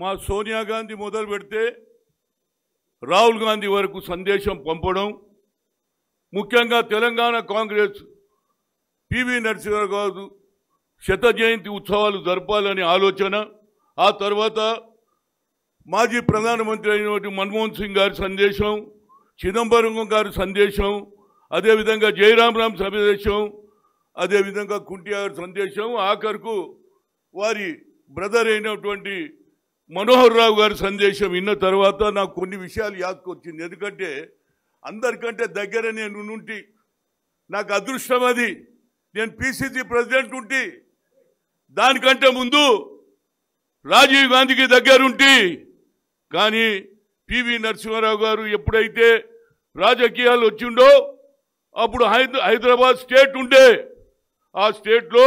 మా సోనియా గాంధీ మొదలు పెడితే రాహుల్ గాంధీ వరకు సందేశం పంపడం ముఖ్యంగా తెలంగాణ కాంగ్రెస్ పివి నరసింహరావు శత జయంతి ఉత్సవాలు జరపాలనే ఆలోచన ఆ తర్వాత మాజీ ప్రధానమంత్రి అయినటువంటి మన్మోహన్ సింగ్ గారి సందేశం చిదంబరం గారి సందేశం అదేవిధంగా జయరామరామ్ సందేశం అదేవిధంగా కుంటి గారి సందేశం ఆఖరుకు వారి బ్రదర్ అయినటువంటి మనోహర్ రావు గారి సందేశం విన్న తర్వాత నాకు కొన్ని విషయాలు యాదకొచ్చింది ఎందుకంటే అందరికంటే దగ్గర నేను నుండి నాకు అదృష్టం అది నేను పిసిసి ప్రెసిడెంట్ ఉంటే దానికంటే ముందు రాజీవ్ గాంధీకి దగ్గరుంటి కానీ పివి నరసింహారావు గారు ఎప్పుడైతే రాజకీయాలు వచ్చిండో అప్పుడు హైదరాబాద్ స్టేట్ ఉండే ఆ స్టేట్లో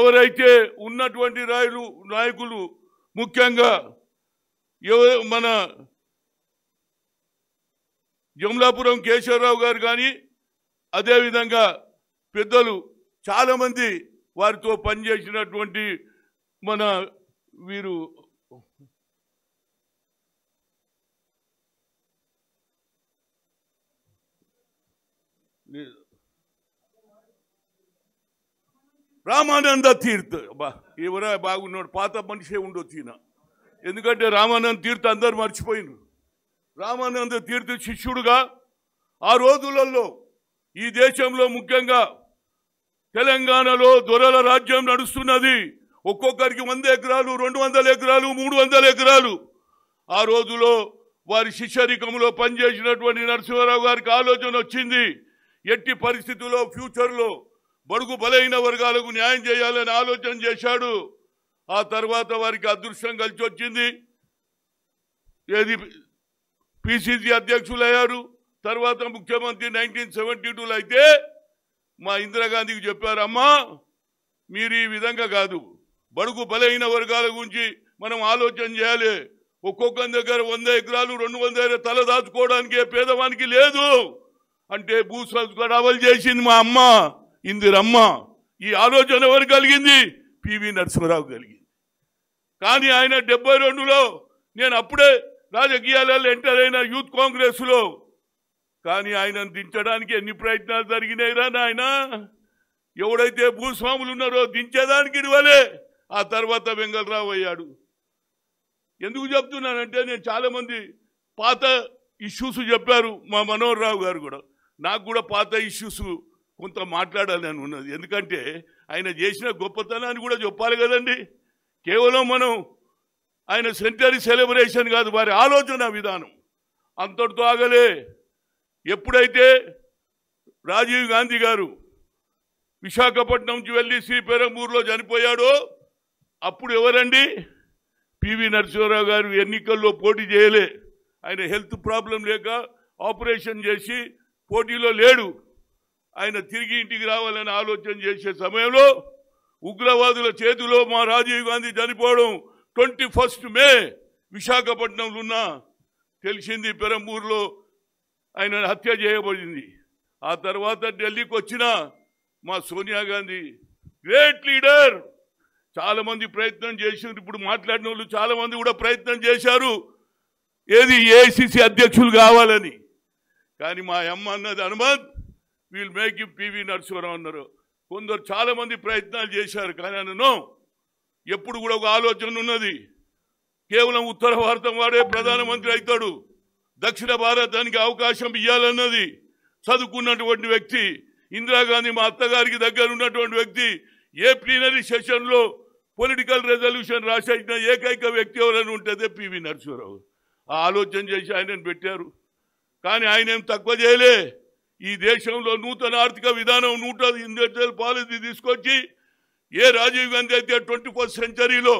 ఎవరైతే ఉన్నటువంటి రాయలు నాయకులు ముఖ్యంగా మన జమలాపురం కేశవరావు గారు కానీ అదేవిధంగా పెద్దలు చాలామంది వారితో పనిచేసినటువంటి మన వీరు లేదు రామానంద తీర్థ ఎవరా బాగున్నాడు పాత మనిషే ఉండొచ్చు ఈయన ఎందుకంటే రామానంద తీర్థ అందరు మర్చిపోయినారు రామానంద తీర్థ శిష్యుడుగా ఆ రోజులలో ఈ దేశంలో ముఖ్యంగా తెలంగాణలో దొరల రాజ్యం నడుస్తున్నది ఒక్కొక్కరికి వంద ఎకరాలు రెండు వందల ఎకరాలు మూడు వందల ఎకరాలు ఆ రోజులో వారి శిష్యరికంలో పనిచేసినటువంటి నరసింహారావు గారికి ఆలోచన వచ్చింది ఎట్టి పరిస్థితుల్లో ఫ్యూచర్లో బడుగు బలైన వర్గాలకు న్యాయం చేయాలని ఆలోచన చేశాడు ఆ తర్వాత వారికి అదృష్టం కలిసి వచ్చింది ఏది పిసిసి అధ్యక్షులయ్యారు తర్వాత ముఖ్యమంత్రి నైన్టీన్ సెవెంటీ టూలో అయితే మా ఇందిరాగాంధీకి చెప్పారమ్మా మీరు ఈ విధంగా కాదు బడుగు బలహీన వర్గాల గురించి మనం ఆలోచన చేయాలి ఒక్కొక్కరి దగ్గర వంద ఎకరాలు రెండు వందల తల దాచుకోవడానికి పేదవానికి లేదు అంటే భూ సంస్కరణ చేసింది మా అమ్మ ఇందిరమ్మ ఈ ఆలోచన ఎవరు కలిగింది పివి నరసింహరావు కలిగింది కానీ ఆయన డెబ్బై రెండులో నేను అప్పుడే రాజకీయాలలో ఎంటర్ అయిన యూత్ కాంగ్రెస్లో కానీ ఆయనను దించడానికి ఎన్ని ప్రయత్నాలు జరిగినాయిరా నాయన ఎవడైతే భూస్వాములు ఉన్నారో దించేదానికి ఇవ్వలే ఆ తర్వాత వెంగళరావు అయ్యాడు ఎందుకు చెప్తున్నానంటే నేను చాలామంది పాత ఇష్యూస్ చెప్పారు మా మనోహర్ రావు గారు కూడా నాకు కూడా పాత ఇష్యూస్ కొంత మాట్లాడాలి అని ఉన్నది ఎందుకంటే ఆయన చేసిన గొప్పతనాన్ని కూడా చెప్పాలి కదండి కేవలం మనం ఆయన సెంటరీ సెలబ్రేషన్ కాదు వారి ఆలోచన విధానం అంతటితో ఆగలే ఎప్పుడైతే రాజీవ్ గాంధీ గారు విశాఖపట్నం నుంచి వెళ్ళి శ్రీపెరంబూర్లో చనిపోయాడో అప్పుడు ఎవరండి పివి నరసింహారావు గారు ఎన్నికల్లో పోటీ చేయలే ఆయన హెల్త్ ప్రాబ్లం లేక ఆపరేషన్ చేసి పోటీలో లేడు ఆయన తిరిగి ఇంటికి రావాలని ఆలోచన చేసే సమయంలో ఉగ్రవాదుల చేతిలో మా రాజీవ్ గాంధీ చనిపోవడం ట్వంటీ ఫస్ట్ మే విశాఖపట్నంలో ఉన్న తెలిసింది పెరంబూర్లో ఆయన హత్య చేయబడింది ఆ తర్వాత ఢిల్లీకి వచ్చిన మా సోనియా గాంధీ గ్రేట్ లీడర్ చాలామంది ప్రయత్నం చేసిన ఇప్పుడు మాట్లాడిన వాళ్ళు చాలామంది కూడా ప్రయత్నం చేశారు ఏది ఏఐసిసి అధ్యక్షులు కావాలని కానీ మా అమ్మ అన్నది Hanumanth will make PV Narasimha Rao అన్నారు కొందరు చాలామంది ప్రయత్నాలు చేశారు కానీ నన్ను ఎప్పుడు కూడా ఒక ఆలోచన ఉన్నది కేవలం ఉత్తర భారతం వాడే ప్రధానమంత్రి అవుతాడు దక్షిణ భారతానికి అవకాశం ఇవ్వాలన్నది చదువుకున్నటువంటి వ్యక్తి ఇందిరాగాంధీ మా అత్తగారికి దగ్గర ఉన్నటువంటి వ్యక్తి ఏ ప్లీనరీ సెషన్లో పొలిటికల్ రెజల్యూషన్ రాసేసిన ఏకైక వ్యక్తి ఎవరైనా ఉంటుందే పివి నరసింహరావు ఆ ఆలోచన చేసి ఆయనను పెట్టారు కానీ ఆయన ఏం తక్కువ చేయలే ఈ దేశంలో నూతన ఆర్థిక విధానం నూట ఇండస్ట్రియల్ పాలసీ తీసుకొచ్చి ఏ రాజీవ్ గాంధీ అయితే ట్వంటీ ఫస్ట్ సెంచరీలో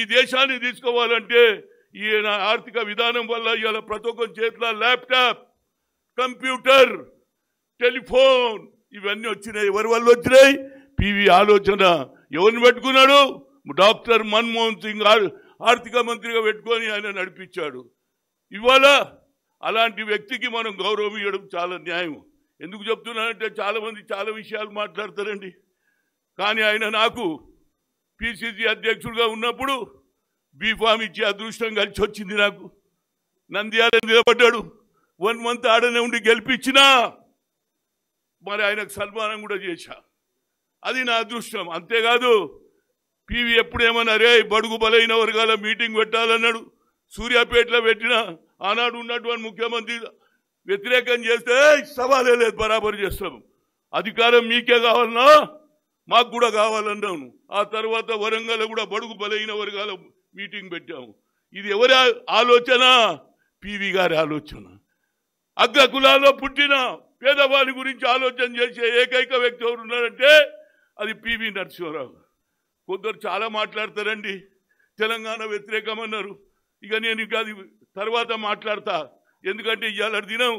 ఈ దేశాన్ని తీసుకోవాలంటే ఈయన ఆర్థిక విధానం వల్ల ఇవాళ ప్రతి ఒక్క చేతిలో ల్యాప్టాప్ కంప్యూటర్ టెలిఫోన్ ఇవన్నీ వచ్చినాయి ఎవరి వల్ల వచ్చినాయి పివి ఆలోచన ఎవరిని పెట్టుకున్నాడు డాక్టర్ మన్మోహన్ సింగ్ ఆర్థిక మంత్రిగా పెట్టుకొని ఆయన నడిపించాడు ఇవాళ అలాంటి వ్యక్తికి మనం గౌరవం ఇవ్వడం చాలా న్యాయం ఎందుకు చెప్తున్నానంటే చాలామంది చాలా విషయాలు మాట్లాడతారండి కానీ ఆయన నాకు పిసిసి అధ్యక్షుడిగా ఉన్నప్పుడు బీఫామ్ ఇచ్చే అదృష్టం కలిసి వచ్చింది నాకు నంద్యాల నిలబడ్డాడు వన్ మంత్ ఆడనే ఉండి గెలిపించినా మరి ఆయనకు సన్మానం కూడా చేశా అది నా అదృష్టం అంతేకాదు పీవీ ఎప్పుడేమన్నా రే బడుగు బలైన వర్గాల మీటింగ్ పెట్టాలన్నాడు సూర్యాపేటలో పెట్టినా ఆనాడు ఉన్నటువంటి ముఖ్యమంత్రి వ్యతిరేకం చేస్తే సవాలే లేదు బరాబరు చేస్తాము అధికారం మీకే కావాలన్నా మాకు కూడా కావాలన్నాను ఆ తర్వాత వరంగల్ కూడా బడుగు బలైన వర్గాల మీటింగ్ పెట్టాము ఇది ఎవరి ఆలోచన పివి గారి ఆలోచన అగ్ర కులాల్లో పుట్టిన పేదవాడి గురించి ఆలోచన చేసే ఏకైక వ్యక్తి ఎవరు ఉన్నారంటే అది పివి నరసింహరావు కొందరు చాలా మాట్లాడతారండి తెలంగాణ వ్యతిరేకమన్నారు ఇక నేను ఇక అది తర్వాత మాట్లాడతా ఎందుకంటే ఇవాళ దినం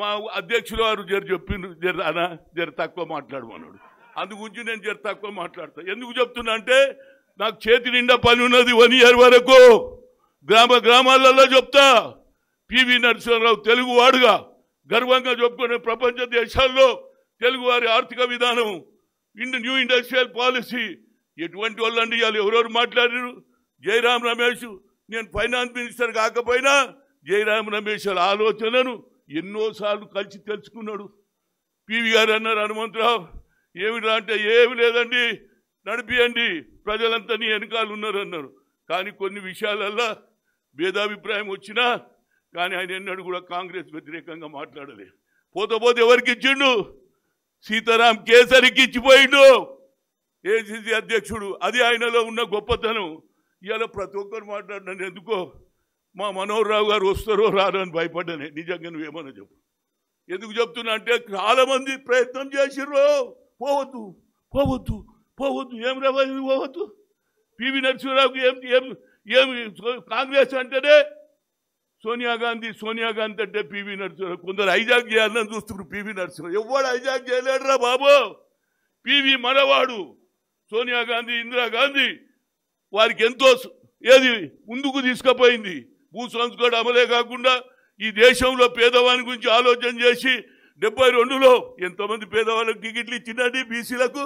మా అధ్యక్షులు వారు జర చెప్పిండు జర అనా జర తక్కువ మాట్లాడమన్నాడు అందుగురించి నేను జర తక్కువ మాట్లాడతా ఎందుకు చెప్తున్నా అంటే నాకు చేతి నిండా పని ఉన్నది వన్ ఇయర్ వరకు గ్రామ గ్రామాలలో చెప్తా పివి నరసింహరావు వాడుగా గర్వంగా చెప్పుకునే ప్రపంచ దేశాల్లో తెలుగువారి ఆర్థిక విధానం ఇండి న్యూ ఇండస్ట్రియల్ పాలసీ ఎటువంటి వాళ్ళు అండి ఎవరెవరు మాట్లాడారు జయరామ్ రమేష్ నేను ఫైనాన్స్ మినిస్టర్ కాకపోయినా జయరామ్ రమేష్ ఆలోచనను ఎన్నోసార్లు కలిసి తెలుసుకున్నాడు పివి గారు అన్నారు హనుమంతరావు ఏమిటి అంటే ఏమి లేదండి నడిపియండి ప్రజలంతా నీ వెనకాల ఉన్నారన్నారు కానీ కొన్ని విషయాలల్లో భేదాభిప్రాయం వచ్చినా కానీ ఆయన ఎన్నడూ కూడా కాంగ్రెస్ వ్యతిరేకంగా మాట్లాడలేదు పోతే పోతే ఎవరికి ఇచ్చిండు సీతారాం కేసరికి ఇచ్చిపోయిండు ఏసీసీ అధ్యక్షుడు అది ఆయనలో ఉన్న గొప్పతనం ఇవాళ ప్రతి ఒక్కరు మాట్లాడినాను ఎందుకో మా మనోహర్రావు గారు వస్తారో రారో అని భయపడ్డానే నిజంగా నువ్వేమన్నా చెప్పు ఎందుకు చెప్తున్నా అంటే చాలామంది ప్రయత్నం చేసిర్రు పోవద్దు పోవద్దు పోవద్దు ఏం రావాలి పోవద్దు పివి నరసింహరావుకి ఏం ఏం ఏమి కాంగ్రెస్ అంటేనే సోనియా గాంధీ సోనియా గాంధీ అంటే పివి నరసింహరావు కొందరు హైజాక్ చేయాలని చూస్తున్నారు పివి నరసింహరావు ఎవడు హైజాక్ రా బాబు పివి మనవాడు సోనియా గాంధీ ఇందిరాగాంధీ వారికి ఎంతో ఏది ముందుకు తీసుకుపోయింది భూ సంస్కరణ అమలే కాకుండా ఈ దేశంలో పేదవాని గురించి ఆలోచన చేసి డెబ్బై రెండులో ఎంతోమంది పేదవాళ్ళకు టికెట్లు ఇచ్చినది బీసీలకు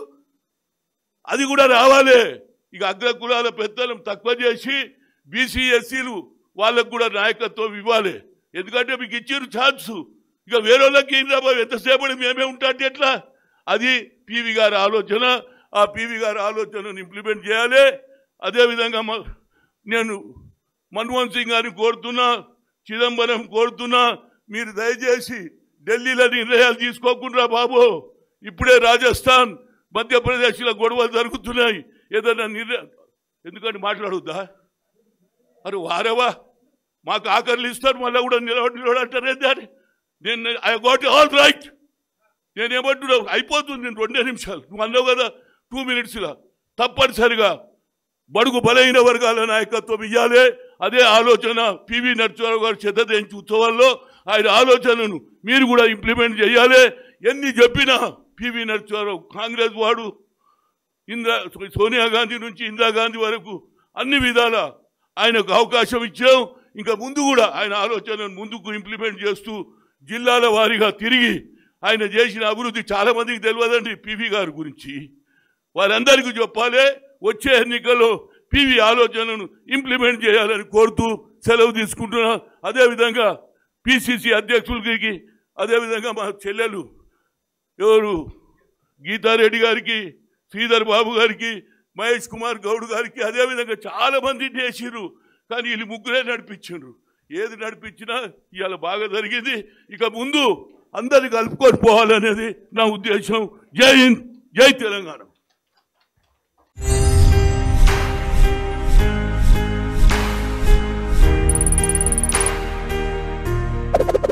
అది కూడా రావాలి ఇక అగ్రకులాల పెద్దలను తక్కువ చేసి బీసీ ఎస్సీలు వాళ్ళకు కూడా నాయకత్వం ఇవ్వాలి ఎందుకంటే మీకు ఇచ్చారు ఛాన్స్ ఇక వేరే వాళ్ళకి ఏం రాబోయే ఎంతసేపటి మేమే ఉంటాంటే ఎట్లా అది పీవీ గారి ఆలోచన ఆ పీవీ గారి ఆలోచనను ఇంప్లిమెంట్ చేయాలి అదేవిధంగా నేను మన్మోహన్ సింగ్ గారిని కోరుతున్నా చిదంబరం కోరుతున్నా మీరు దయచేసి ఢిల్లీలో నిర్ణయాలు తీసుకోకుండా బాబు ఇప్పుడే రాజస్థాన్ మధ్యప్రదేశ్లో గొడవలు జరుగుతున్నాయి ఏదైనా నిర్ణయం ఎందుకంటే మాట్లాడొద్దా అరే వారేవా మాకు ఆఖరులు ఇస్తారు మళ్ళీ కూడా నిలబడి నిలబడంటారే దాన్ని నేను ఐ గోట్ ఆల్ రైట్ నేనేమంటున్నావు అయిపోతుంది నేను రెండే నిమిషాలు నువ్వు అన్నావు కదా టూ మినిట్స్లో తప్పనిసరిగా బడుగు బలైన వర్గాల నాయకత్వం ఇవ్వాలి అదే ఆలోచన పివి నరసింహారావు గారు శ్రద్ధ ఉత్సవాల్లో ఆయన ఆలోచనను మీరు కూడా ఇంప్లిమెంట్ చేయాలి ఎన్ని చెప్పినా పివి నరసింహారావు కాంగ్రెస్ వాడు ఇందిరా సోనియా గాంధీ నుంచి ఇందిరాగాంధీ వరకు అన్ని విధాల ఆయనకు అవకాశం ఇచ్చాం ఇంకా ముందు కూడా ఆయన ఆలోచనను ముందుకు ఇంప్లిమెంట్ చేస్తూ జిల్లాల వారీగా తిరిగి ఆయన చేసిన అభివృద్ధి చాలామందికి తెలియదండి పివి గారి గురించి వారందరికీ చెప్పాలి వచ్చే ఎన్నికల్లో పివి ఆలోచనను ఇంప్లిమెంట్ చేయాలని కోరుతూ సెలవు తీసుకుంటున్నా అదేవిధంగా పిసిసి అధ్యక్షులకి అదేవిధంగా మా చెల్లెలు ఎవరు గీతారెడ్డి గారికి శ్రీధర్ బాబు గారికి మహేష్ కుమార్ గౌడ్ గారికి అదేవిధంగా చాలామంది చేసిరు కానీ వీళ్ళు ముగ్గురే నడిపించారు ఏది నడిపించినా ఇవాళ బాగా జరిగింది ఇక ముందు అందరు కలుపుకొని పోవాలనేది నా ఉద్దేశం జై హింద్ జై తెలంగాణ you